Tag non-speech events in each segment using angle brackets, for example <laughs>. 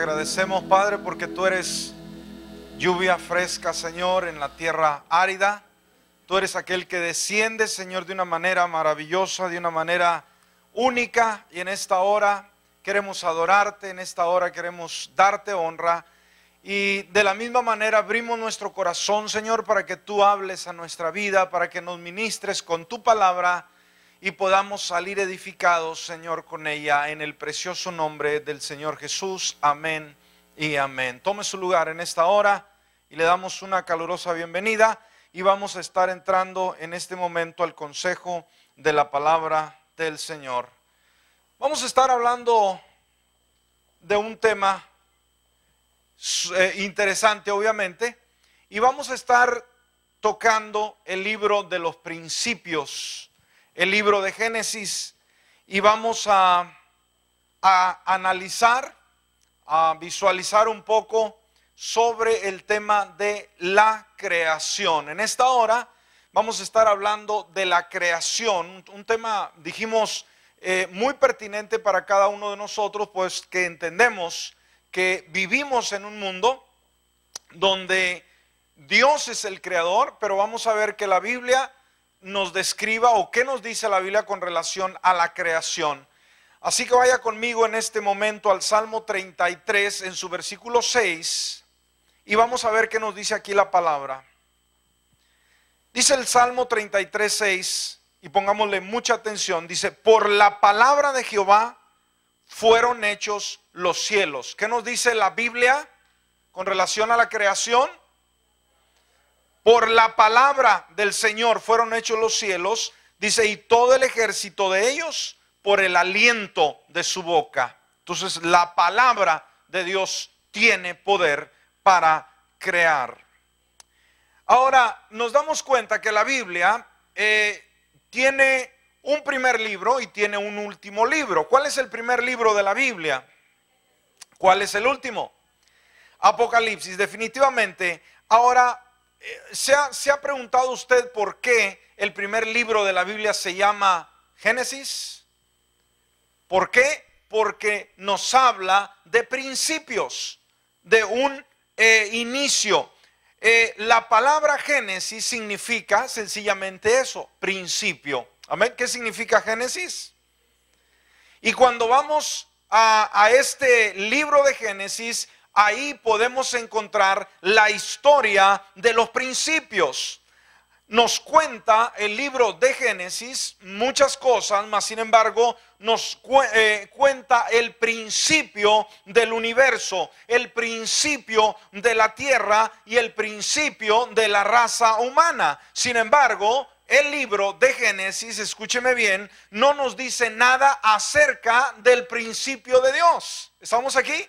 agradecemos, Padre, porque tú eres lluvia fresca, Señor, en la tierra árida. Tú eres aquel que desciende, Señor, de una manera maravillosa, de una manera única. Y en esta hora queremos adorarte, en esta hora queremos darte honra. Y de la misma manera abrimos nuestro corazón, Señor, para que tú hables a nuestra vida, para que nos ministres con tu palabra y podamos salir edificados, Señor, con ella en el precioso nombre del Señor Jesús. Amén y amén. Tome su lugar en esta hora y le damos una calurosa bienvenida y vamos a estar entrando en este momento al consejo de la palabra del Señor. Vamos a estar hablando de un tema eh, interesante, obviamente, y vamos a estar tocando el libro de los principios el libro de Génesis y vamos a, a analizar, a visualizar un poco sobre el tema de la creación. En esta hora vamos a estar hablando de la creación, un tema, dijimos, eh, muy pertinente para cada uno de nosotros, pues que entendemos que vivimos en un mundo donde Dios es el creador, pero vamos a ver que la Biblia nos describa o qué nos dice la Biblia con relación a la creación. Así que vaya conmigo en este momento al Salmo 33 en su versículo 6 y vamos a ver qué nos dice aquí la palabra. Dice el Salmo 33, 6 y pongámosle mucha atención, dice, por la palabra de Jehová fueron hechos los cielos. ¿Qué nos dice la Biblia con relación a la creación? Por la palabra del Señor fueron hechos los cielos, dice, y todo el ejército de ellos por el aliento de su boca. Entonces la palabra de Dios tiene poder para crear. Ahora nos damos cuenta que la Biblia eh, tiene un primer libro y tiene un último libro. ¿Cuál es el primer libro de la Biblia? ¿Cuál es el último? Apocalipsis, definitivamente. Ahora eh, ¿se ha, preguntado usted por qué el primer libro de la Biblia se llama Génesis? ¿Por qué? Porque nos habla de principios, de un eh, inicio. Eh, la palabra Génesis significa sencillamente eso, principio. Amén. ¿Qué significa Génesis? Y cuando vamos a este libro de Génesis, ahí podemos encontrar la historia de los principios. Nos cuenta el libro de Génesis muchas cosas, más sin embargo nos eh, cuenta el principio del universo, el principio de la tierra y el principio de la raza humana. Sin embargo, el libro de Génesis, escúcheme bien, no nos dice nada acerca del principio de Dios. ¿Estamos aquí?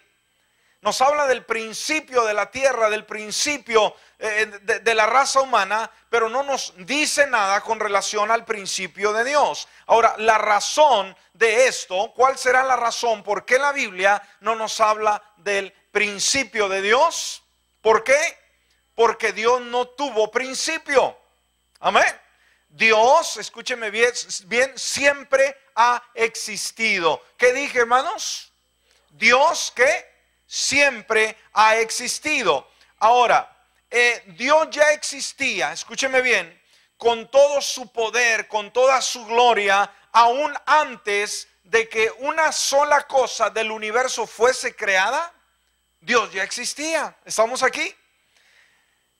nos habla del principio de la tierra, del principio eh, de, la raza humana, pero no nos dice nada con relación al principio de Dios. Ahora, la razón de esto, ¿cuál será la razón por qué la Biblia no nos habla del principio de Dios? ¿Por qué? Porque Dios no tuvo principio. Amén. Dios, escúcheme bien, bien siempre ha existido. ¿Qué dije, hermanos? Dios que siempre ha existido. Ahora, eh, Dios ya existía, escúcheme bien, con todo su poder, con toda su gloria, aún antes de que una sola cosa del universo fuese creada, Dios ya existía. ¿Estamos aquí?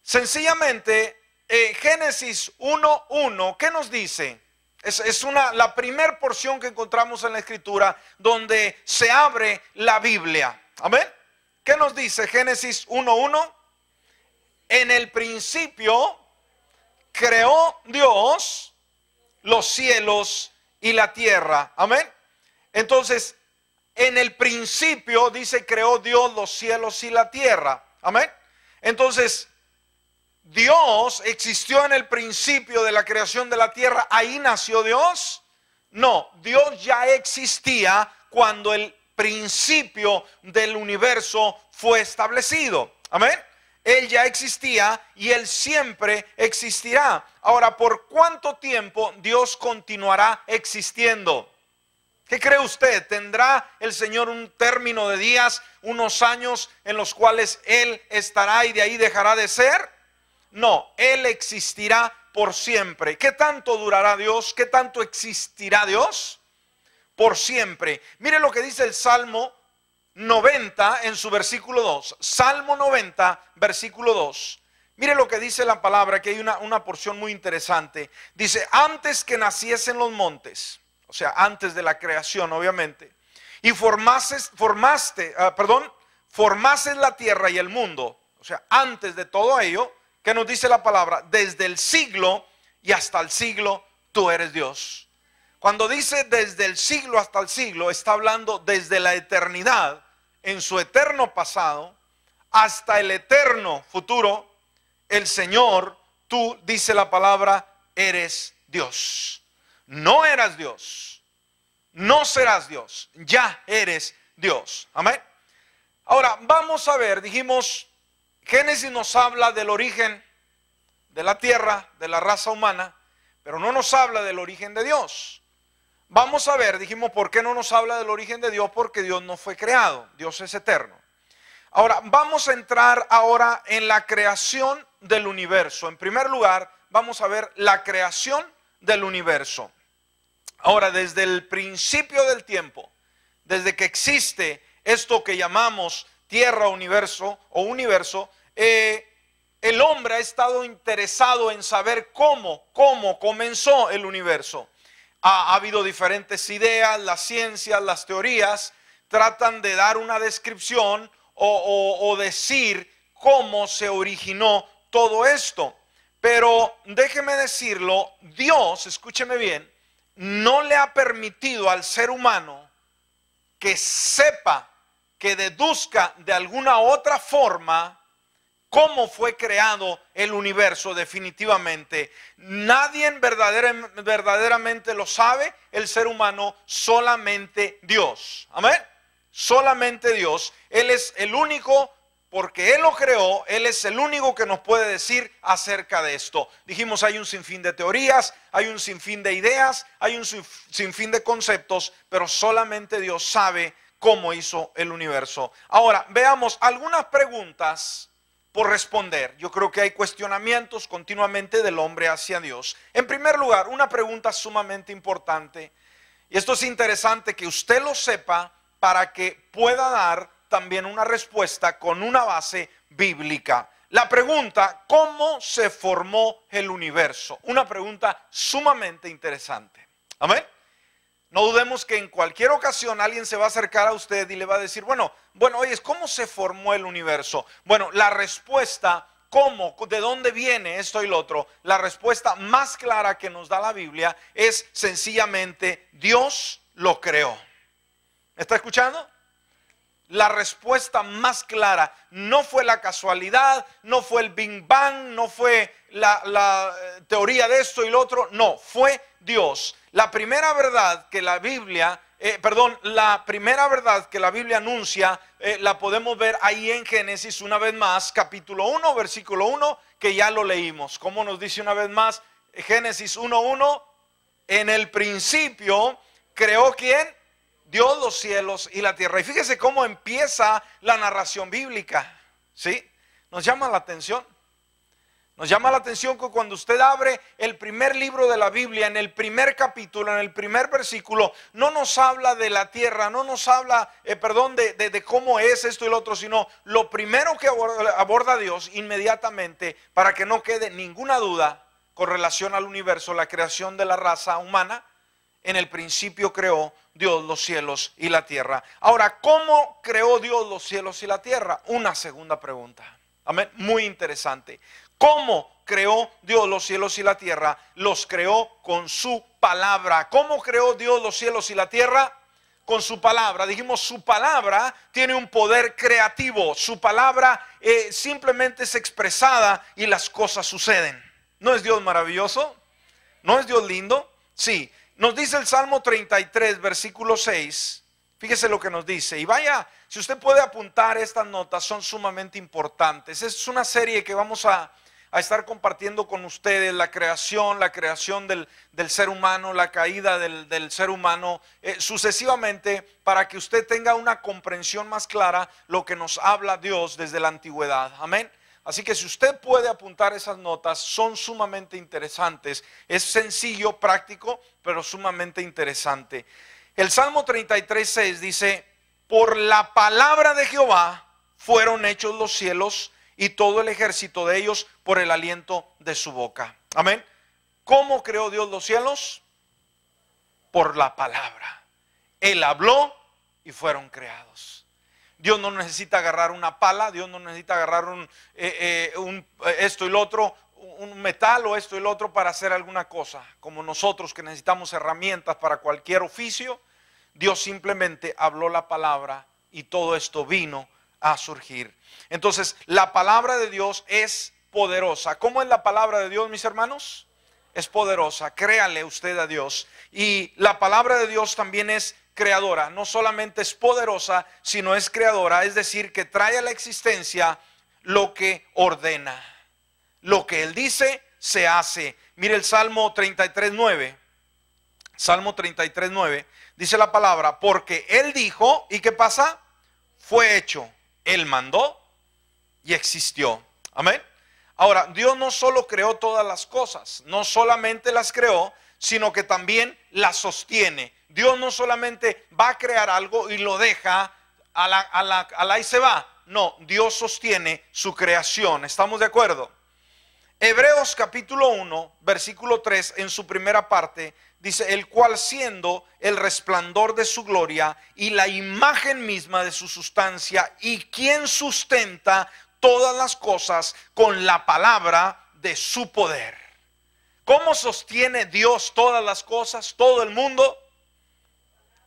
Sencillamente, eh, Génesis 1.1, ¿qué nos dice? Es, una, la primera porción que encontramos en la escritura donde se abre la Biblia. Amén. ¿Qué nos dice Génesis 1.1? En el principio creó Dios los cielos y la tierra. Amén. Entonces, en el principio dice creó Dios los cielos y la tierra. Amén. Entonces, Dios existió en el principio de la creación de la tierra. Ahí nació Dios. No, Dios ya existía cuando el principio del universo fue establecido. Amén. Él ya existía y Él siempre existirá. Ahora, ¿por cuánto tiempo Dios continuará existiendo? ¿Qué cree usted? ¿Tendrá el Señor un término de días, unos años en los cuales Él estará y de ahí dejará de ser? No, Él existirá por siempre. ¿Qué tanto durará Dios? ¿Qué tanto existirá Dios? por siempre. Mire lo que dice el Salmo 90 en su versículo 2. Salmo 90, versículo 2. Mire lo que dice la palabra, que hay una, porción muy interesante. Dice, antes que naciesen los montes, o sea, antes de la creación, obviamente, y formases, formaste, ah, perdón, formases la tierra y el mundo, o sea, antes de todo ello, que nos dice la palabra, desde el siglo y hasta el siglo, tú eres Dios. Cuando dice desde el siglo hasta el siglo, está hablando desde la eternidad, en su eterno pasado, hasta el eterno futuro, el Señor, tú, dice la palabra, eres Dios. No eras Dios. No serás Dios. Ya eres Dios. Amén. Ahora, vamos a ver, dijimos, Génesis nos habla del origen de la tierra, de la raza humana, pero no nos habla del origen de Dios. Vamos a ver, dijimos, ¿por qué no nos habla del origen de Dios? Porque Dios no fue creado, Dios es eterno. Ahora, vamos a entrar ahora en la creación del universo. En primer lugar, vamos a ver la creación del universo. Ahora, desde el principio del tiempo, desde que existe esto que llamamos tierra, universo o universo, eh, el hombre ha estado interesado en saber cómo, cómo comenzó el universo ha, habido diferentes ideas, las ciencias, las teorías tratan de dar una descripción o decir cómo se originó todo esto. Pero déjeme decirlo, Dios, escúcheme bien, no le ha permitido al ser humano que sepa, que deduzca de alguna otra forma cómo fue creado el universo definitivamente. Nadie verdaderamente lo sabe, el ser humano, solamente Dios. Amén. Solamente Dios. Él es el único, porque Él lo creó, Él es el único que nos puede decir acerca de esto. Dijimos, hay un sinfín de teorías, hay un sinfín de ideas, hay un sinfín de conceptos, pero solamente Dios sabe cómo hizo el universo. Ahora, veamos algunas preguntas por responder. Yo creo que hay cuestionamientos continuamente del hombre hacia Dios. En primer lugar, una pregunta sumamente importante, y esto es interesante que usted lo sepa para que pueda dar también una respuesta con una base bíblica. La pregunta, ¿cómo se formó el universo? Una pregunta sumamente interesante. Amén. No dudemos que en cualquier ocasión alguien se va a acercar a usted y le va a decir, bueno, bueno, oye, ¿cómo se formó el universo? Bueno, la respuesta, ¿cómo? ¿De dónde viene esto y lo otro? La respuesta más clara que nos da la Biblia es sencillamente, Dios lo creó. ¿Está escuchando? la respuesta más clara. No fue la casualidad, no fue el bing Bang, no fue la, eh, teoría de esto y lo otro, no, fue Dios. La primera verdad que la Biblia, eh, perdón, la primera verdad que la Biblia anuncia, eh, la podemos ver ahí en Génesis una vez más, capítulo 1, versículo 1, que ya lo leímos. Como nos dice una vez más Génesis 1.1, en el principio creó quién? Dios los cielos y la tierra. Y fíjese cómo empieza la narración bíblica. ¿Sí? Nos llama la atención. Nos llama la atención que cuando usted abre el primer libro de la Biblia, en el primer capítulo, en el primer versículo, no nos habla de la tierra, no nos habla, eh, perdón, de, cómo es esto y lo otro, sino lo primero que aborda Dios inmediatamente, para que no quede ninguna duda con relación al universo, la creación de la raza humana, en el principio creó Dios los cielos y la tierra. Ahora, ¿cómo creó Dios los cielos y la tierra? Una segunda pregunta. Amén. Muy interesante. ¿Cómo creó Dios los cielos y la tierra? Los creó con su palabra. ¿Cómo creó Dios los cielos y la tierra? Con su palabra. Dijimos, su palabra tiene un poder creativo. Su palabra eh, simplemente es expresada y las cosas suceden. ¿No es Dios maravilloso? ¿No es Dios lindo? Sí, nos dice el Salmo 33, versículo 6. Fíjese lo que nos dice. Y vaya, si usted puede apuntar estas notas, son sumamente importantes. Es una serie que vamos a, estar compartiendo con ustedes la creación, la creación del, del ser humano, la caída del, del ser humano, eh, sucesivamente, para que usted tenga una comprensión más clara lo que nos habla Dios desde la antigüedad. Amén. Así que si usted puede apuntar esas notas, son sumamente interesantes. Es sencillo, práctico, pero sumamente interesante. El Salmo 33.6 dice, por la palabra de Jehová fueron hechos los cielos y todo el ejército de ellos por el aliento de su boca. Amén. ¿Cómo creó Dios los cielos? Por la palabra. Él habló y fueron creados. Dios no necesita agarrar una pala, Dios no necesita agarrar un, eh, eh, eh, esto y lo otro, un metal o esto y lo otro para hacer alguna cosa. Como nosotros que necesitamos herramientas para cualquier oficio, Dios simplemente habló la palabra y todo esto vino a surgir. Entonces, la palabra de Dios es poderosa. ¿Cómo es la palabra de Dios, mis hermanos? Es poderosa. Créale usted a Dios. Y la palabra de Dios también es creadora. No solamente es poderosa, sino es creadora. Es decir, que trae a la existencia lo que ordena. Lo que Él dice, se hace. Mire el Salmo 33.9. Salmo 33.9. Dice la palabra, porque Él dijo, ¿y qué pasa? Fue hecho. Él mandó y existió. Amén. Ahora, Dios no solo creó todas las cosas, no solamente las creó, sino que también las sostiene. Dios no solamente va a crear algo y lo deja a la, a la, y se va. No, Dios sostiene su creación. ¿Estamos de acuerdo? Hebreos capítulo 1, versículo 3, en su primera parte, dice, el cual siendo el resplandor de su gloria y la imagen misma de su sustancia y quien sustenta todas las cosas con la palabra de su poder. ¿Cómo sostiene Dios todas las cosas, todo el mundo?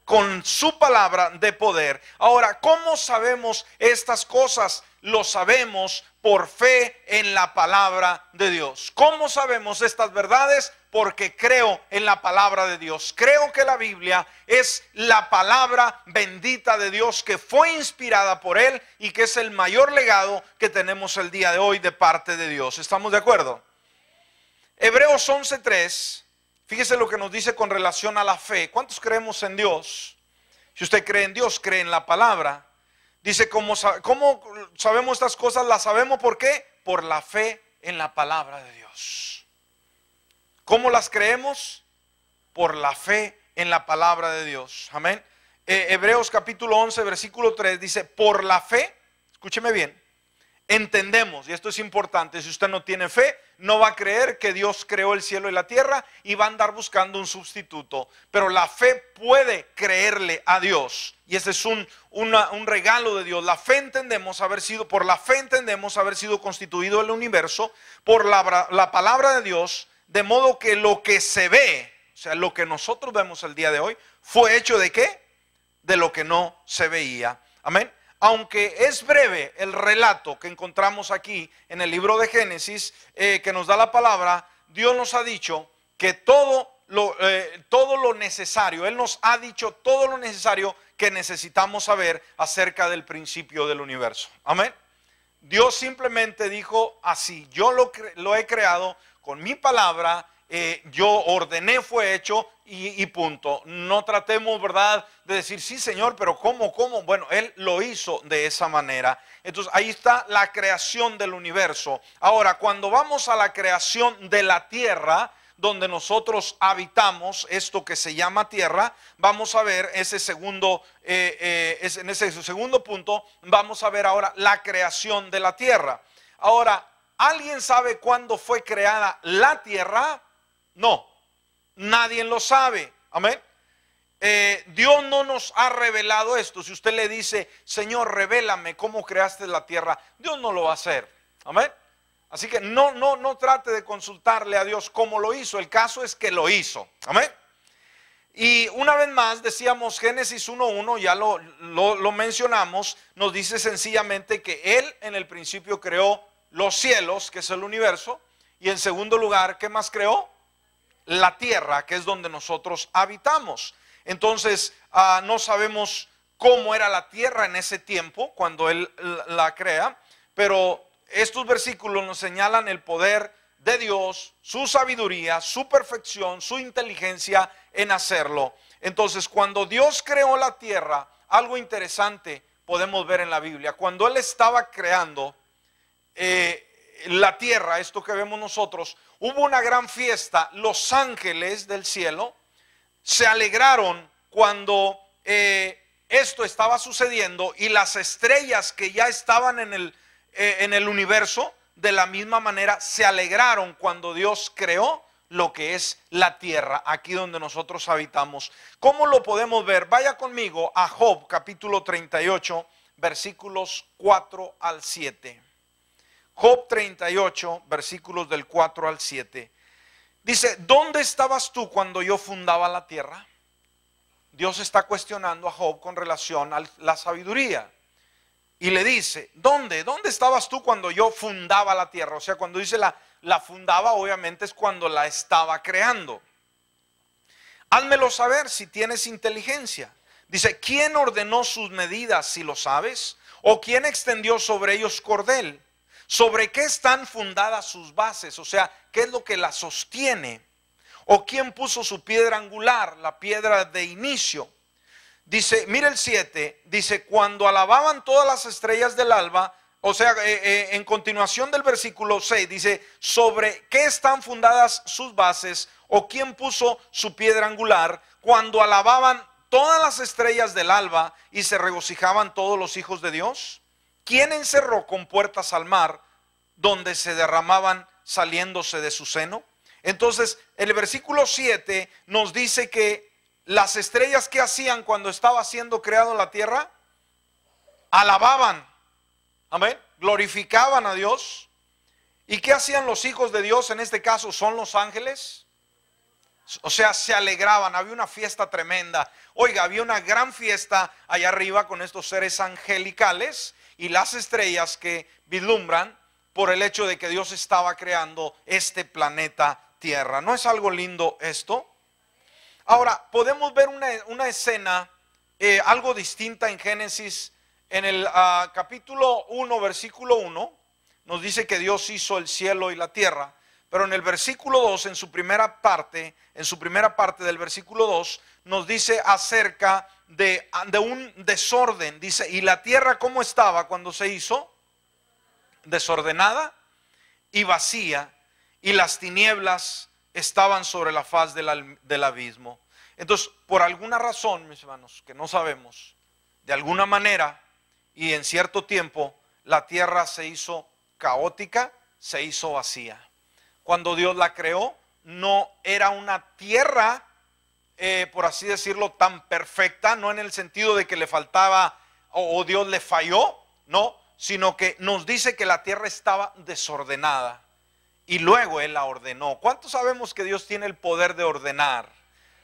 con su palabra de poder. Ahora, ¿cómo sabemos estas cosas? Lo sabemos por fe en la palabra de Dios. ¿Cómo sabemos estas verdades? Porque creo en la palabra de Dios. Creo que la Biblia es la palabra bendita de Dios que fue inspirada por Él y que es el mayor legado que tenemos el día de hoy de parte de Dios. ¿Estamos de acuerdo? Hebreos 11.3 Fíjese lo que nos dice con relación a la fe. ¿Cuántos creemos en Dios? Si usted cree en Dios, cree en la palabra. Dice, ¿cómo, cómo sabemos estas cosas? Las sabemos por qué? Por la fe en la palabra de Dios. ¿Cómo las creemos? Por la fe en la palabra de Dios. Amén. Eh, Hebreos capítulo 11, versículo 3 dice, por la fe, escúcheme bien, entendemos, y esto es importante, si usted no tiene fe, no va a creer que Dios creó el cielo y la tierra y va a andar buscando un sustituto. Pero la fe puede creerle a Dios. Y ese es un, regalo de Dios. La fe entendemos haber sido, por la fe entendemos haber sido constituido el universo por la, la palabra de Dios, de modo que lo que se ve, o sea, lo que nosotros vemos el día de hoy, fue hecho de qué? De lo que no se veía. Amén aunque es breve el relato que encontramos aquí en el libro de Génesis eh, que nos da la palabra, Dios nos ha dicho que todo lo, eh, todo lo necesario, Él nos ha dicho todo lo necesario que necesitamos saber acerca del principio del universo. Amén. Dios simplemente dijo así, yo lo, lo he creado con mi palabra eh, yo ordené fue hecho y, punto. No tratemos, ¿verdad?, de decir, sí, Señor, pero ¿cómo, cómo? Bueno, Él lo hizo de esa manera. Entonces, ahí está la creación del universo. Ahora, cuando vamos a la creación de la tierra, donde nosotros habitamos, esto que se llama tierra, vamos a ver ese segundo, eh, eh, en ese segundo punto, vamos a ver ahora la creación de la tierra. Ahora, ¿alguien sabe cuándo fue creada la tierra? No, nadie lo sabe. Amén. Eh, Dios no nos ha revelado esto. Si usted le dice, Señor, revélame cómo creaste la tierra, Dios no lo va a hacer. Amén. Así que no, no, no trate de consultarle a Dios cómo lo hizo. El caso es que lo hizo. Amén. Y una vez más, decíamos Génesis 1.1, ya lo, lo mencionamos, nos dice sencillamente que Él en el principio creó los cielos, que es el universo, y en segundo lugar, ¿qué más creó? la tierra, que es donde nosotros habitamos. Entonces, ah, no sabemos cómo era la tierra en ese tiempo, cuando Él la crea, pero estos versículos nos señalan el poder de Dios, su sabiduría, su perfección, su inteligencia en hacerlo. Entonces, cuando Dios creó la tierra, algo interesante podemos ver en la Biblia. Cuando Él estaba creando eh, la tierra, esto que vemos nosotros, hubo una gran fiesta. Los ángeles del cielo se alegraron cuando eh, esto estaba sucediendo y las estrellas que ya estaban en el, eh, en el universo, de la misma manera, se alegraron cuando Dios creó lo que es la tierra, aquí donde nosotros habitamos. ¿Cómo lo podemos ver? Vaya conmigo a Job capítulo 38, versículos 4 al 7. Job 38, versículos del 4 al 7. Dice, ¿dónde estabas tú cuando yo fundaba la tierra? Dios está cuestionando a Job con relación a la sabiduría. Y le dice, ¿dónde? ¿Dónde estabas tú cuando yo fundaba la tierra? O sea, cuando dice la, la fundaba, obviamente es cuando la estaba creando. Házmelo saber si tienes inteligencia. Dice, ¿quién ordenó sus medidas si lo sabes? ¿O quién extendió sobre ellos cordel? sobre qué están fundadas sus bases, o sea, qué es lo que la sostiene, o quién puso su piedra angular, la piedra de inicio. Dice, mira el 7, dice, cuando alababan todas las estrellas del alba, o sea, eh, eh, en continuación del versículo 6, dice, sobre qué están fundadas sus bases, o quién puso su piedra angular, cuando alababan todas las estrellas del alba y se regocijaban todos los hijos de Dios. ¿Quién encerró con puertas al mar donde se derramaban saliéndose de su seno? Entonces, el versículo 7 nos dice que las estrellas que hacían cuando estaba siendo creado la tierra, alababan, amén, glorificaban a Dios. ¿Y qué hacían los hijos de Dios? En este caso son los ángeles. O sea, se alegraban, había una fiesta tremenda. Oiga, había una gran fiesta allá arriba con estos seres angelicales y las estrellas que vislumbran por el hecho de que Dios estaba creando este planeta Tierra. ¿No es algo lindo esto? Ahora, podemos ver una, escena eh, algo distinta en Génesis, en el ah, capítulo 1, versículo 1, nos dice que Dios hizo el cielo y la tierra. Pero en el versículo 2, en su primera parte, en su primera parte del versículo 2, nos dice acerca de, un desorden. Dice, ¿y la tierra cómo estaba cuando se hizo? Desordenada y vacía, y las tinieblas estaban sobre la faz del, del abismo. Entonces, por alguna razón, mis hermanos, que no sabemos, de alguna manera y en cierto tiempo, la tierra se hizo caótica, se hizo vacía cuando Dios la creó, no era una tierra, eh, por así decirlo, tan perfecta, no en el sentido de que le faltaba o, Dios le falló, no, sino que nos dice que la tierra estaba desordenada y luego Él la ordenó. cuánto sabemos que Dios tiene el poder de ordenar,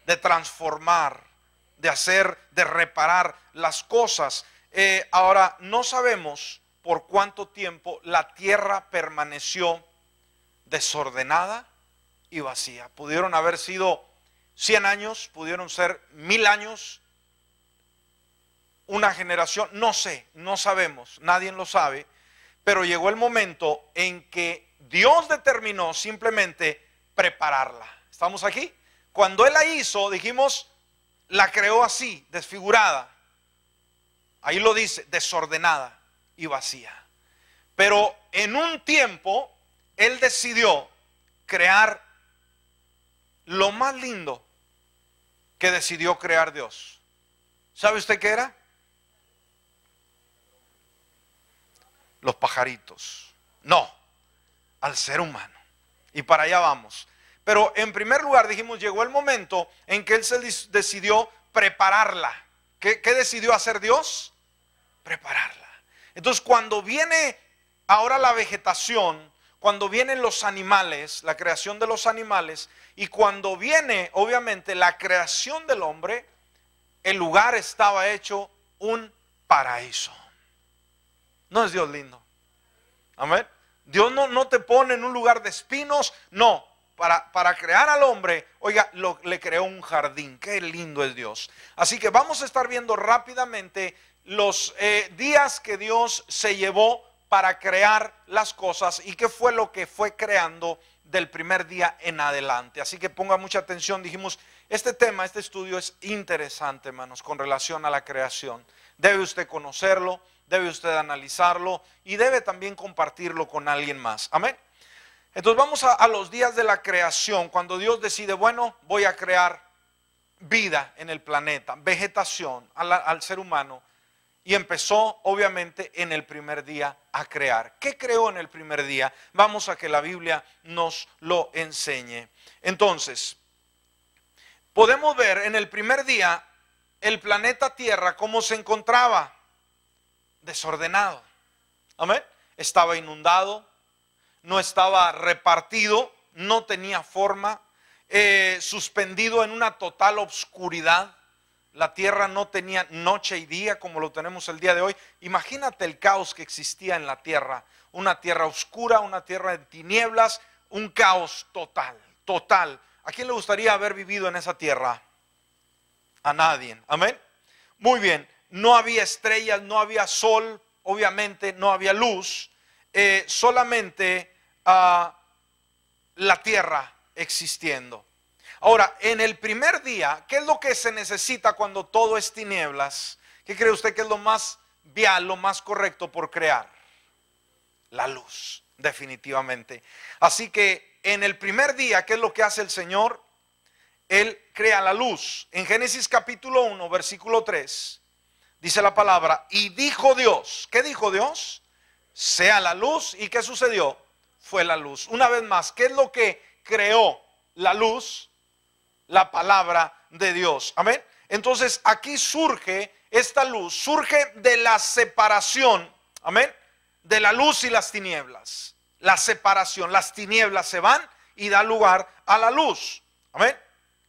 de transformar, de hacer, de reparar las cosas? Eh, ahora, no sabemos por cuánto tiempo la tierra permaneció desordenada y vacía. Pudieron haber sido 100 años, pudieron ser mil años, una generación, no sé, no sabemos, nadie lo sabe, pero llegó el momento en que Dios determinó simplemente prepararla. ¿Estamos aquí? Cuando Él la hizo, dijimos, la creó así, desfigurada. Ahí lo dice, desordenada y vacía. Pero en un tiempo él decidió crear lo más lindo que decidió crear Dios. ¿Sabe usted qué era? Los pajaritos. No, al ser humano. Y para allá vamos. Pero en primer lugar dijimos, llegó el momento en que Él se decidió prepararla. ¿Qué, qué decidió hacer Dios? Prepararla. Entonces cuando viene ahora la vegetación, cuando vienen los animales, la creación de los animales, y cuando viene, obviamente, la creación del hombre, el lugar estaba hecho un paraíso. ¿No es Dios lindo? Amén. Dios no, no te pone en un lugar de espinos, no. Para, para crear al hombre, oiga, lo, le creó un jardín. Qué lindo es Dios. Así que vamos a estar viendo rápidamente los eh, días que Dios se llevó para crear las cosas y qué fue lo que fue creando del primer día en adelante. Así que ponga mucha atención, dijimos, este tema, este estudio es interesante, hermanos, con relación a la creación. Debe usted conocerlo, debe usted analizarlo y debe también compartirlo con alguien más. Amén. Entonces vamos a, los días de la creación, cuando Dios decide, bueno, voy a crear vida en el planeta, vegetación al ser humano, y empezó, obviamente, en el primer día a crear. ¿Qué creó en el primer día? Vamos a que la Biblia nos lo enseñe. Entonces, podemos ver en el primer día el planeta Tierra cómo se encontraba. Desordenado. Amén. Estaba inundado, no estaba repartido, no tenía forma, eh, suspendido en una total obscuridad. La tierra no tenía noche y día como lo tenemos el día de hoy. Imagínate el caos que existía en la tierra. Una tierra oscura, una tierra de tinieblas, un caos total, total. ¿A quién le gustaría haber vivido en esa tierra? A nadie. Amén. Muy bien. No había estrellas, no había sol, obviamente no había luz. Eh, solamente ah, la tierra existiendo. Ahora, en el primer día, ¿qué es lo que se necesita cuando todo es tinieblas? ¿Qué cree usted que es lo más vial, lo más correcto por crear? La luz, definitivamente. Así que en el primer día, ¿qué es lo que hace el Señor? Él crea la luz. En Génesis capítulo 1, versículo 3, dice la palabra, y dijo Dios, ¿qué dijo Dios? Sea la luz. ¿Y qué sucedió? Fue la luz. Una vez más, ¿qué es lo que creó la luz? la palabra de Dios. Amén. Entonces aquí surge esta luz, surge de la separación, amén, de la luz y las tinieblas. La separación, las tinieblas se van y da lugar a la luz. Amén.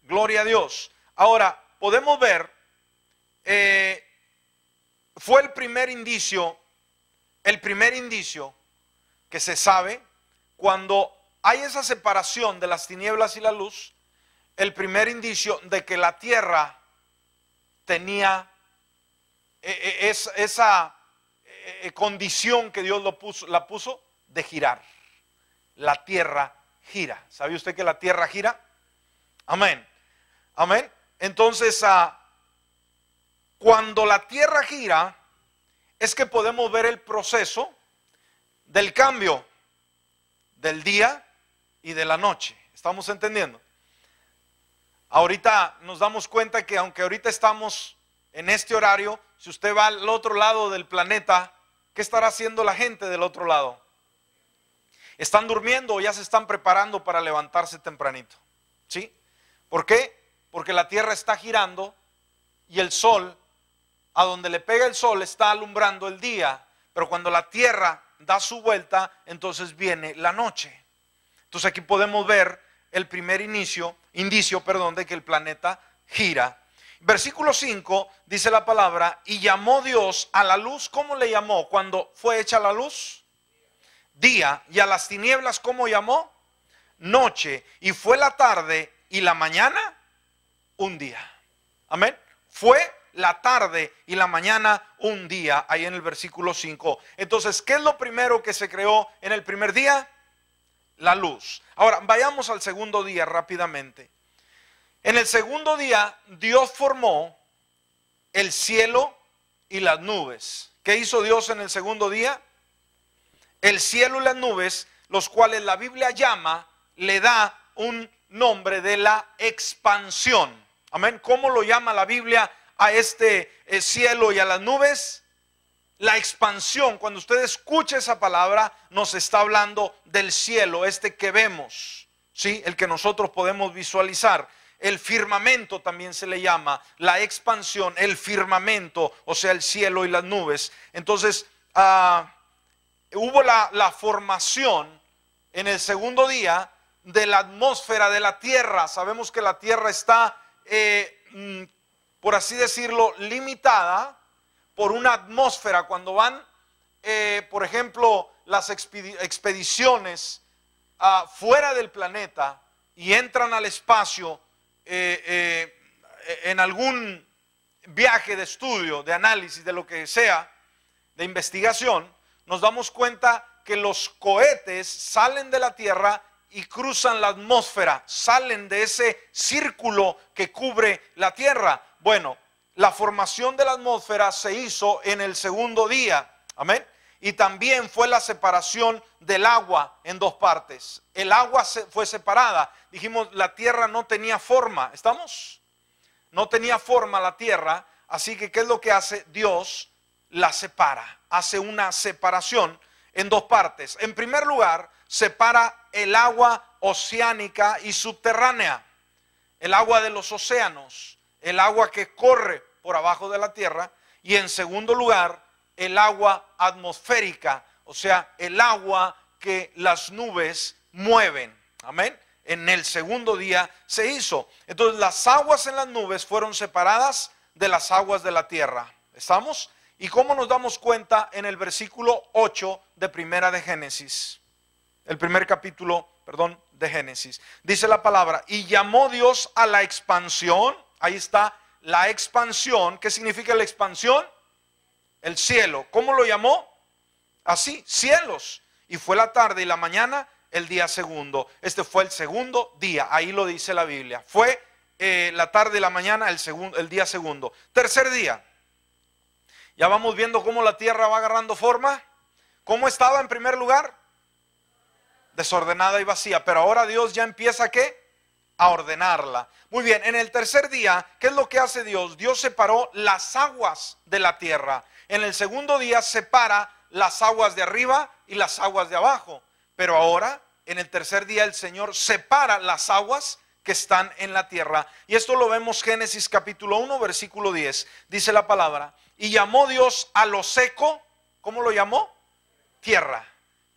Gloria a Dios. Ahora, podemos ver, eh, fue el primer indicio, el primer indicio que se sabe cuando hay esa separación de las tinieblas y la luz, el primer indicio de que la tierra tenía eh, eh, esa eh, condición que Dios lo puso, la puso de girar. La tierra gira. ¿Sabe usted que la tierra gira? Amén. Amén. Entonces, ah, cuando la tierra gira, es que podemos ver el proceso del cambio del día y de la noche. ¿Estamos entendiendo? Ahorita nos damos cuenta que aunque ahorita estamos en este horario, si usted va al otro lado del planeta, ¿qué estará haciendo la gente del otro lado? ¿Están durmiendo o ya se están preparando para levantarse tempranito? ¿Sí? ¿Por qué? Porque la Tierra está girando y el sol, a donde le pega el sol, está alumbrando el día, pero cuando la Tierra da su vuelta, entonces viene la noche. Entonces aquí podemos ver el primer inicio indicio, perdón, de que el planeta gira. Versículo 5 dice la palabra, y llamó Dios a la luz, ¿cómo le llamó cuando fue hecha la luz? Día, y a las tinieblas, ¿cómo llamó? Noche, y fue la tarde y la mañana, un día. Amén. Fue la tarde y la mañana un día, ahí en el versículo 5. Entonces, ¿qué es lo primero que se creó en el primer día? la luz. Ahora, vayamos al segundo día rápidamente. En el segundo día, Dios formó el cielo y las nubes. ¿Qué hizo Dios en el segundo día? El cielo y las nubes, los cuales la Biblia llama, le da un nombre de la expansión. Amén. ¿Cómo lo llama la Biblia a este eh, cielo y a las nubes? La expansión, cuando usted escucha esa palabra, nos está hablando del cielo, este que vemos, ¿sí? El que nosotros podemos visualizar. El firmamento también se le llama la expansión, el firmamento, o sea, el cielo y las nubes. Entonces, ah, hubo la, formación en el segundo día de la atmósfera de la Tierra. Sabemos que la Tierra está, eh, mm, por así decirlo, limitada por una atmósfera. Cuando van, eh, por ejemplo, las expediciones ah, fuera del planeta y entran al espacio eh, eh, en algún viaje de estudio, de análisis, de lo que sea, de investigación, nos damos cuenta que los cohetes salen de la Tierra y cruzan la atmósfera, salen de ese círculo que cubre la Tierra. Bueno, la formación de la atmósfera se hizo en el segundo día. Amén. Y también fue la separación del agua en dos partes. El agua se fue separada. Dijimos, la tierra no tenía forma. ¿Estamos? No tenía forma la tierra. Así que, ¿qué es lo que hace? Dios la separa. Hace una separación en dos partes. En primer lugar, separa el agua oceánica y subterránea. El agua de los océanos el agua que corre por abajo de la tierra y en segundo lugar el agua atmosférica, o sea, el agua que las nubes mueven. Amén. En el segundo día se hizo. Entonces las aguas en las nubes fueron separadas de las aguas de la tierra. ¿Estamos? ¿Y cómo nos damos cuenta en el versículo 8 de Primera de Génesis? El primer capítulo, perdón, de Génesis. Dice la palabra, y llamó Dios a la expansión Ahí está la expansión. ¿Qué significa la expansión? El cielo. ¿Cómo lo llamó? Así, cielos. Y fue la tarde y la mañana el día segundo. Este fue el segundo día. Ahí lo dice la Biblia. Fue eh, la tarde y la mañana el, segundo, el día segundo. Tercer día. Ya vamos viendo cómo la tierra va agarrando forma. ¿Cómo estaba en primer lugar? Desordenada y vacía. Pero ahora Dios ya empieza a qué? a ordenarla. Muy bien, en el tercer día, ¿qué es lo que hace Dios? Dios separó las aguas de la tierra. En el segundo día separa las aguas de arriba y las aguas de abajo. Pero ahora, en el tercer día, el Señor separa las aguas que están en la tierra. Y esto lo vemos Génesis capítulo 1, versículo 10. Dice la palabra, y llamó Dios a lo seco, ¿cómo lo llamó? Tierra.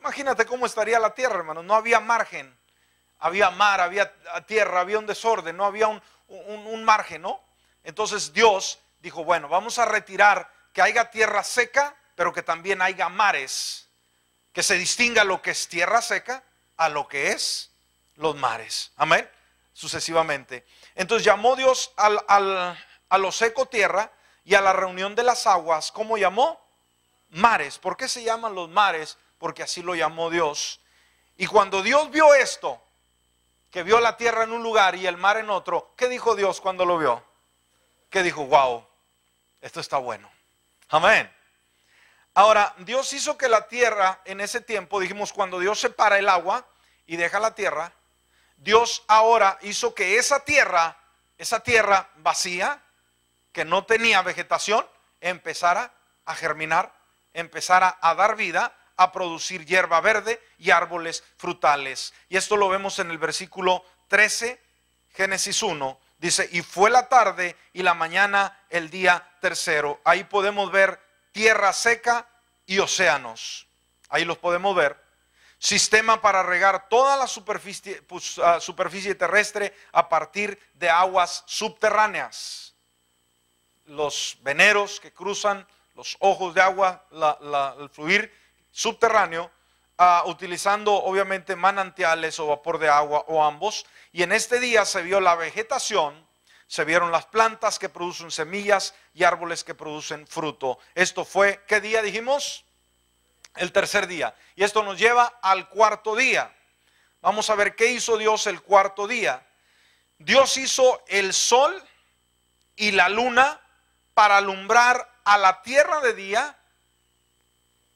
Imagínate cómo estaría la tierra, hermano. No había margen. Había mar, había tierra, había un desorden, no había un, margen, ¿no? Entonces Dios dijo, bueno, vamos a retirar que haya tierra seca, pero que también haya mares, que se distinga lo que es tierra seca a lo que es los mares. Amén. Sucesivamente. Entonces llamó Dios al, a lo seco tierra y a la reunión de las aguas. ¿Cómo llamó? Mares. ¿Por qué se llaman los mares? Porque así lo llamó Dios. Y cuando Dios vio esto, que vio la tierra en un lugar y el mar en otro, ¿qué dijo Dios cuando lo vio? Que dijo, wow, esto está bueno. Amén. Ahora, Dios hizo que la tierra en ese tiempo, dijimos, cuando Dios separa el agua y deja la tierra, Dios ahora hizo que esa tierra, esa tierra vacía, que no tenía vegetación, empezara a germinar, empezara a dar vida a producir hierba verde y árboles frutales. Y esto lo vemos en el versículo 13, Génesis 1. Dice, y fue la tarde y la mañana el día tercero. Ahí podemos ver tierra seca y océanos. Ahí los podemos ver. Sistema para regar toda la superficie, pues, ah, superficie terrestre a partir de aguas subterráneas. Los veneros que cruzan los ojos de agua, la, fluir, subterráneo, ah, utilizando obviamente manantiales o vapor de agua o ambos. Y en este día se vio la vegetación, se vieron las plantas que producen semillas y árboles que producen fruto. Esto fue, ¿qué día dijimos? El tercer día. Y esto nos lleva al cuarto día. Vamos a ver qué hizo Dios el cuarto día. Dios hizo el sol y la luna para alumbrar a la tierra de día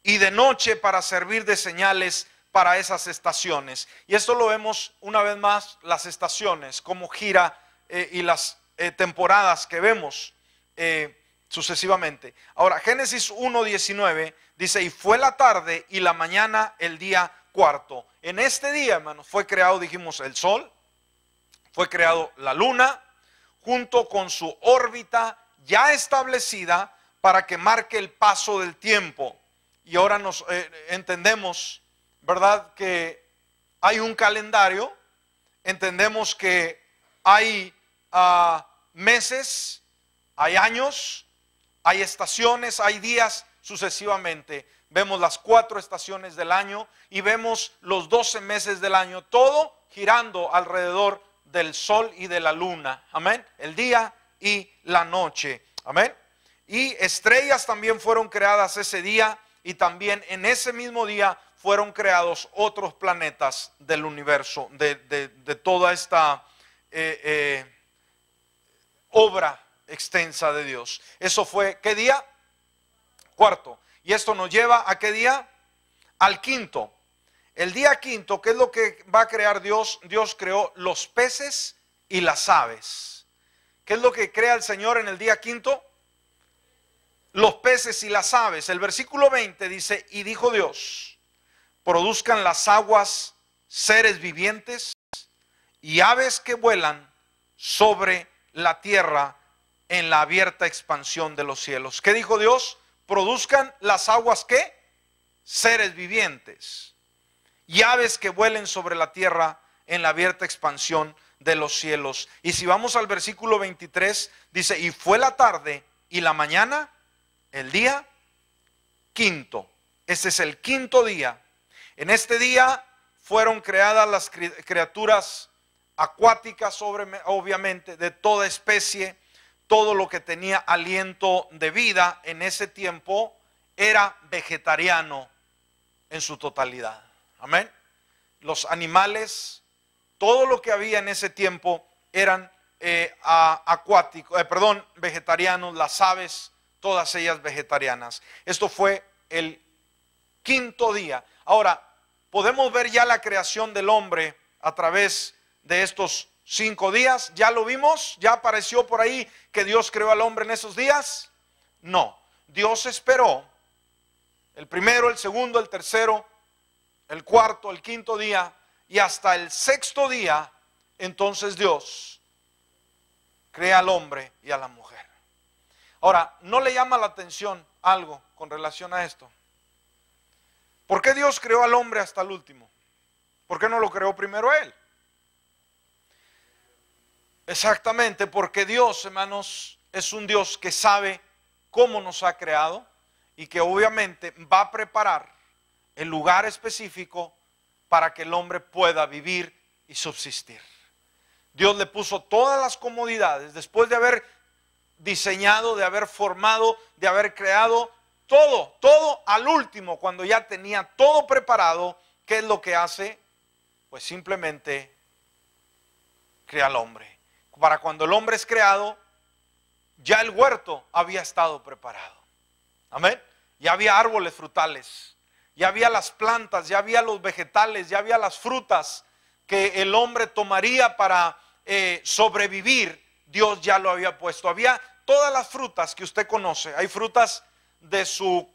y de noche para servir de señales para esas estaciones. Y esto lo vemos una vez más, las estaciones, cómo gira eh, y las eh, temporadas que vemos eh, sucesivamente. Ahora, Génesis 1.19 dice, y fue la tarde y la mañana el día cuarto. En este día, hermanos, fue creado, dijimos, el sol, fue creado la luna, junto con su órbita ya establecida para que marque el paso del tiempo y ahora nos eh, entendemos, ¿verdad? Que hay un calendario, entendemos que hay ah, meses, hay años, hay estaciones, hay días sucesivamente. Vemos las cuatro estaciones del año y vemos los doce meses del año, todo girando alrededor del sol y de la luna. Amén. El día y la noche. Amén. Y estrellas también fueron creadas ese día y también en ese mismo día fueron creados otros planetas del universo, de, toda esta eh, eh, obra extensa de Dios. Eso fue, ¿qué día? Cuarto. Y esto nos lleva a qué día? Al quinto. El día quinto, ¿qué es lo que va a crear Dios? Dios creó los peces y las aves. ¿Qué es lo que crea el Señor en el día quinto? los peces y las aves. El versículo 20 dice, y dijo Dios, produzcan las aguas seres vivientes y aves que vuelan sobre la tierra en la abierta expansión de los cielos. ¿Qué dijo Dios? Produzcan las aguas que seres vivientes y aves que vuelen sobre la tierra en la abierta expansión de los cielos. Y si vamos al versículo 23, dice, y fue la tarde y la mañana el día quinto. Ese es el quinto día. En este día fueron creadas las criaturas acuáticas, sobre, obviamente, de toda especie. Todo lo que tenía aliento de vida en ese tiempo era vegetariano en su totalidad. Amén. Los animales, todo lo que había en ese tiempo eran eh, acuáticos, eh, perdón, vegetarianos, las aves, todas ellas vegetarianas. Esto fue el quinto día. Ahora, podemos ver ya la creación del hombre a través de estos cinco días. ¿Ya lo vimos? ¿Ya apareció por ahí que Dios creó al hombre en esos días? No, Dios esperó el primero, el segundo, el tercero, el cuarto, el quinto día y hasta el sexto día, entonces Dios crea al hombre y a la mujer. Ahora, ¿no le llama la atención algo con relación a esto? ¿Por qué Dios creó al hombre hasta el último? ¿Por qué no lo creó primero él? Exactamente, porque Dios, hermanos, es un Dios que sabe cómo nos ha creado y que obviamente va a preparar el lugar específico para que el hombre pueda vivir y subsistir. Dios le puso todas las comodidades después de haber diseñado, de haber formado, de haber creado, todo, todo al último, cuando ya tenía todo preparado, ¿qué es lo que hace? Pues simplemente crea al hombre. Para cuando el hombre es creado, ya el huerto había estado preparado. Amén. Ya había árboles frutales, ya había las plantas, ya había los vegetales, ya había las frutas que el hombre tomaría para eh, sobrevivir Dios ya lo había puesto. Había todas las frutas que usted conoce. Hay frutas de su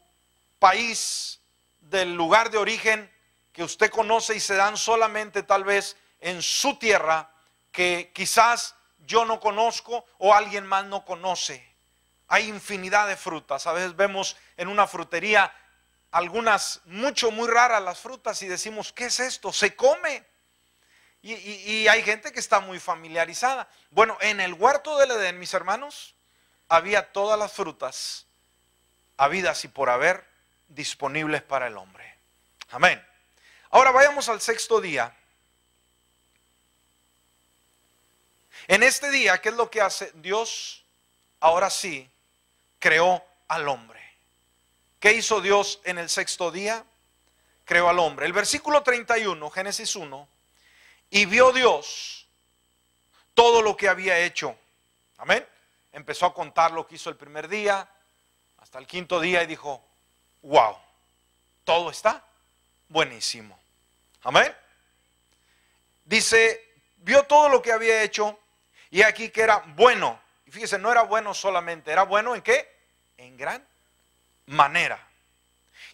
país, del lugar de origen, que usted conoce y se dan solamente tal vez en su tierra, que quizás yo no conozco o alguien más no conoce. Hay infinidad de frutas. A veces vemos en una frutería algunas mucho, muy raras las frutas y decimos, ¿qué es esto? Se come. Y, hay gente que está muy familiarizada. Bueno, en el huerto del Edén, mis hermanos, había todas las frutas habidas y por haber disponibles para el hombre. Amén. Ahora vayamos al sexto día. En este día, ¿qué es lo que hace? Dios ahora sí creó al hombre. ¿Qué hizo Dios en el sexto día? Creó al hombre. El versículo 31, Génesis 1, y vio Dios todo lo que había hecho. Amén. Empezó a contar lo que hizo el primer día hasta el quinto día y dijo, wow, todo está buenísimo. Amén. Dice, vio todo lo que había hecho y aquí que era bueno. Y fíjese, no era bueno solamente, era bueno en qué? En gran manera.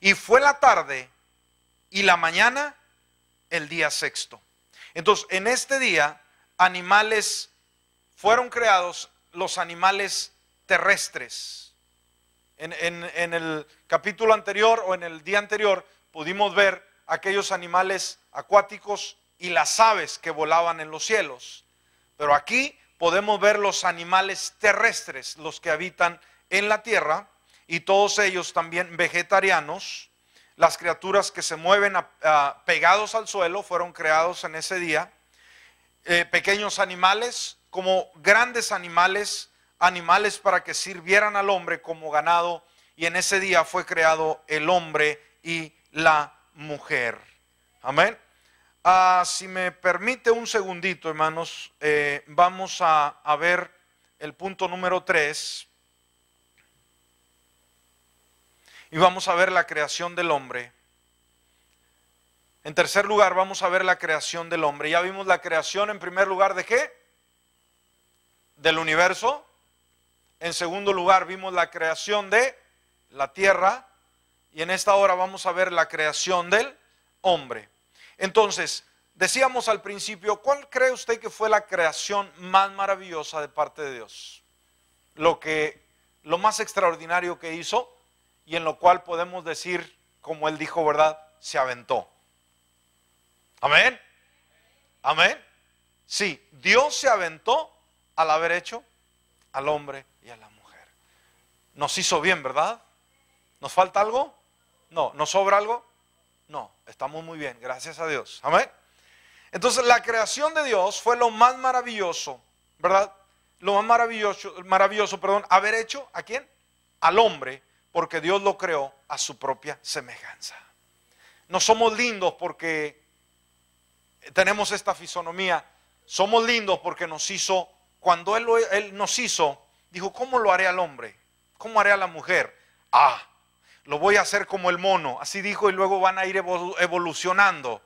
Y fue la tarde y la mañana el día sexto. Entonces, en este día, animales fueron creados los animales terrestres. En, en, el capítulo anterior o en el día anterior pudimos ver aquellos animales acuáticos y las aves que volaban en los cielos. Pero aquí podemos ver los animales terrestres, los que habitan en la tierra, y todos ellos también vegetarianos, las criaturas que se mueven pegados al suelo fueron creados en ese día. Eh, pequeños animales como grandes animales, animales para que sirvieran al hombre como ganado. Y en ese día fue creado el hombre y la mujer. Amén. Ah, si me permite un segundito, hermanos, eh, vamos a, a ver el punto número 3. y vamos a ver la creación del hombre. En tercer lugar, vamos a ver la creación del hombre. Ya vimos la creación en primer lugar de qué? Del universo. En segundo lugar, vimos la creación de la tierra. Y en esta hora vamos a ver la creación del hombre. Entonces, decíamos al principio, ¿cuál cree usted que fue la creación más maravillosa de parte de Dios? Lo que lo más extraordinario que hizo y en lo cual podemos decir, como él dijo, ¿verdad? Se aventó. Amén. Amén. Sí, Dios se aventó al haber hecho al hombre y a la mujer. Nos hizo bien, ¿verdad? ¿Nos falta algo? No. ¿Nos sobra algo? No. Estamos muy bien, gracias a Dios. Amén. Entonces la creación de Dios fue lo más maravilloso, ¿verdad? Lo más maravilloso, maravilloso, perdón, haber hecho a quién? Al hombre porque Dios lo creó a su propia semejanza. No somos lindos porque tenemos esta fisonomía, somos lindos porque nos hizo, cuando Él, nos hizo, dijo, ¿cómo lo haré al hombre? ¿Cómo haré a la mujer? Ah, lo voy a hacer como el mono. Así dijo y luego van a ir evolucionando.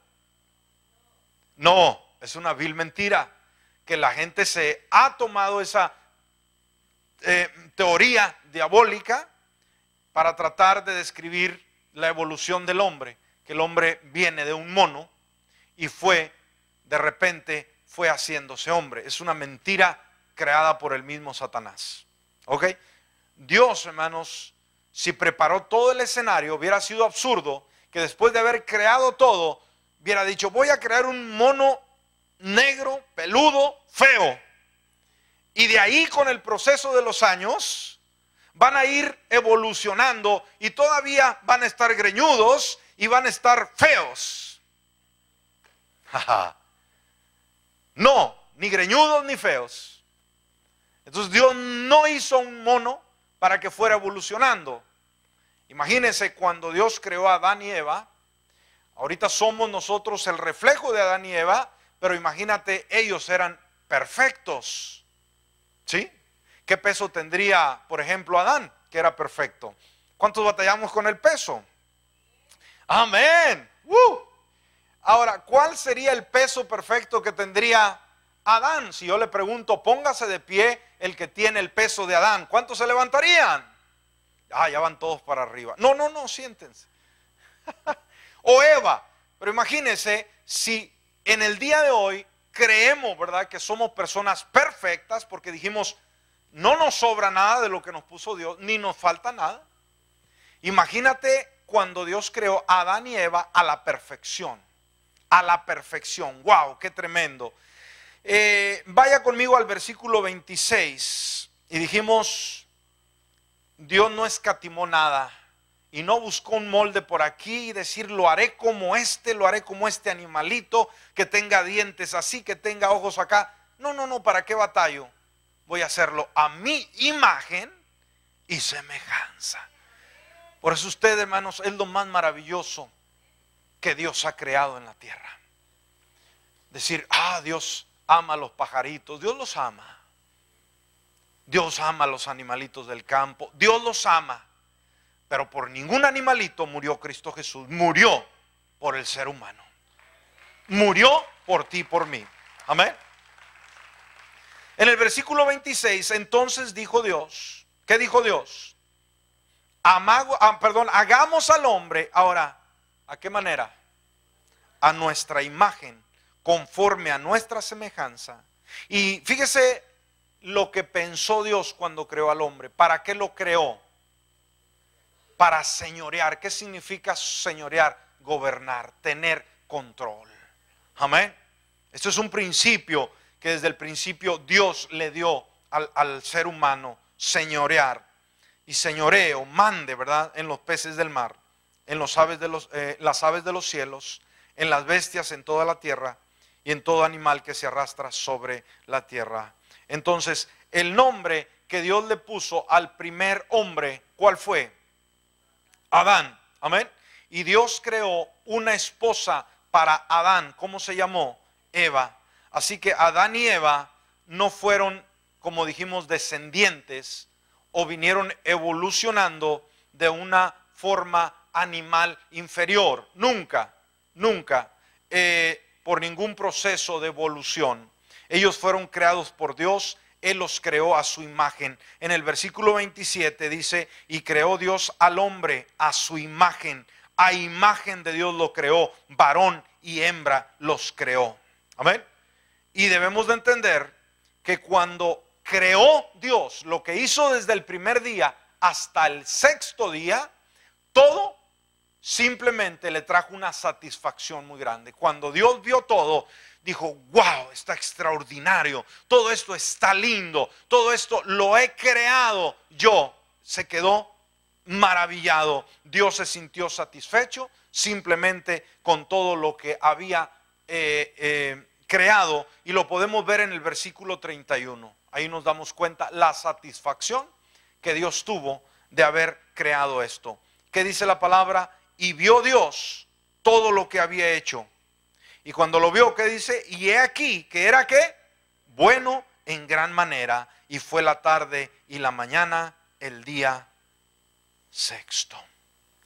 No, es una vil mentira que la gente se ha tomado esa eh, teoría diabólica para tratar de describir la evolución del hombre, que el hombre viene de un mono y fue, de repente, fue haciéndose hombre. Es una mentira creada por el mismo Satanás. ¿Ok? Dios, hermanos, si preparó todo el escenario, hubiera sido absurdo que después de haber creado todo, hubiera dicho, voy a crear un mono negro, peludo, feo. Y de ahí con el proceso de los años, van a ir evolucionando y todavía van a estar greñudos y van a estar feos. <laughs> no, ni greñudos ni feos. Entonces Dios no hizo un mono para que fuera evolucionando. Imagínense cuando Dios creó a Adán y Eva, ahorita somos nosotros el reflejo de Adán y Eva, pero imagínate, ellos eran perfectos. ¿Sí? ¿Qué peso tendría, por ejemplo, Adán, que era perfecto? ¿Cuántos batallamos con el peso? Amén. Ahora, ¿cuál sería el peso perfecto que tendría Adán? Si yo le pregunto, póngase de pie el que tiene el peso de Adán, ¿cuántos se levantarían? Ah, ya van todos para arriba. No, no, no, siéntense. <laughs> o Eva, pero imagínense si en el día de hoy creemos, ¿verdad? Que somos personas perfectas porque dijimos, no nos sobra nada de lo que nos puso Dios, ni nos falta nada. Imagínate cuando Dios creó a Adán y Eva a la perfección. A la perfección. ¡Wow! ¡Qué tremendo! Eh, vaya conmigo al versículo 26. Y dijimos, Dios no escatimó nada y no buscó un molde por aquí y decir, lo haré como este, lo haré como este animalito, que tenga dientes así, que tenga ojos acá. No, no, no, ¿para qué batallo? voy a hacerlo a mi imagen y semejanza. Por eso usted, hermanos, es lo más maravilloso que Dios ha creado en la tierra. Decir, ah, Dios ama a los pajaritos, Dios los ama. Dios ama a los animalitos del campo, Dios los ama. Pero por ningún animalito murió Cristo Jesús, murió por el ser humano. Murió por ti, por mí. Amén. En el versículo 26, entonces dijo Dios, ¿qué dijo Dios? Amago, ah, perdón, hagamos al hombre, ahora, ¿a qué manera? A nuestra imagen, conforme a nuestra semejanza. Y fíjese lo que pensó Dios cuando creó al hombre. ¿Para qué lo creó? Para señorear. ¿Qué significa señorear? Gobernar, tener control. Amén. Esto es un principio que desde el principio Dios le dio al, ser humano señorear y señoreo, mande, ¿verdad? En los peces del mar, en eh, las aves de los cielos, en las bestias, en toda la tierra y en todo animal que se arrastra sobre la tierra. Entonces, el nombre que Dios le puso al primer hombre, ¿cuál fue? Adán. Amén. Y Dios creó una esposa para Adán. ¿Cómo se llamó? Eva. Así que Adán y Eva no fueron, como dijimos, descendientes o vinieron evolucionando de una forma animal inferior. Nunca, nunca, eh, por ningún proceso de evolución. Ellos fueron creados por Dios, Él los creó a su imagen. En el versículo 27 dice, y creó Dios al hombre a su imagen. A imagen de Dios lo creó, varón y hembra los creó. Amén. Y debemos de entender que cuando creó Dios lo que hizo desde el primer día hasta el sexto día, todo simplemente le trajo una satisfacción muy grande. Cuando Dios vio todo, dijo, wow, está extraordinario, todo esto está lindo, todo esto lo he creado yo. Se quedó maravillado, Dios se sintió satisfecho simplemente con todo lo que había eh, eh, creado y lo podemos ver en el versículo 31. Ahí nos damos cuenta la satisfacción que Dios tuvo de haber creado esto. ¿Qué dice la palabra? Y vio Dios todo lo que había hecho. Y cuando lo vio, ¿qué dice? Y he aquí, que era qué? Bueno en gran manera. Y fue la tarde y la mañana el día sexto.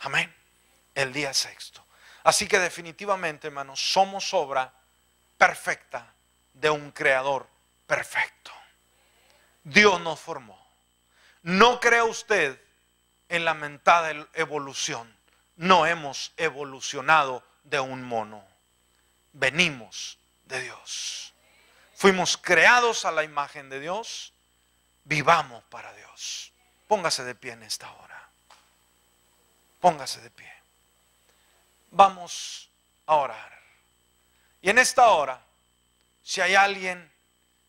Amén. El día sexto. Así que definitivamente, hermanos, somos obra perfecta de un creador perfecto. Dios nos formó. No crea usted en lamentada evolución. No hemos evolucionado de un mono. Venimos de Dios. Fuimos creados a la imagen de Dios. Vivamos para Dios. Póngase de pie en esta hora. Póngase de pie. Vamos a orar. Y en esta hora, si hay alguien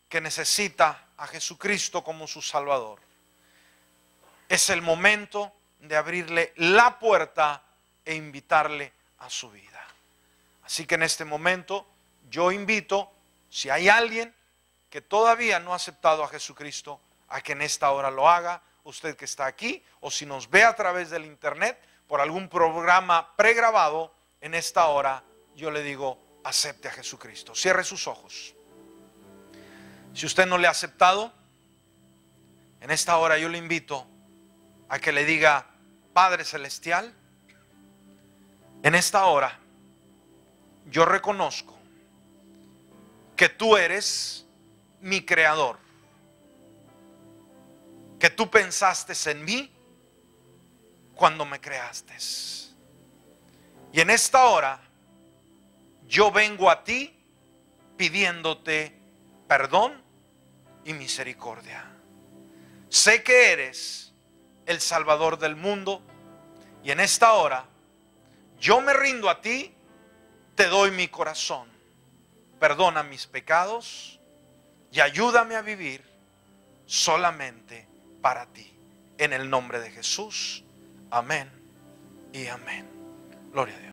que necesita a Jesucristo como su Salvador, es el momento de abrirle la puerta e invitarle a su vida. Así que en este momento yo invito, si hay alguien que todavía no ha aceptado a Jesucristo, a que en esta hora lo haga, usted que está aquí, o si nos ve a través del internet por algún programa pregrabado, en esta hora yo le digo, acepte a Jesucristo. Cierre sus ojos. Si usted no le ha aceptado, en esta hora yo le invito a que le diga, Padre Celestial, en esta hora yo reconozco que tú eres mi creador, que tú pensaste en mí cuando me creaste. Y en esta hora yo vengo a ti pidiéndote perdón y misericordia. Sé que eres el Salvador del mundo y en esta hora yo me rindo a ti, te doy mi corazón, perdona mis pecados y ayúdame a vivir solamente para ti. En el nombre de Jesús, amén y amén. Gloria a Dios.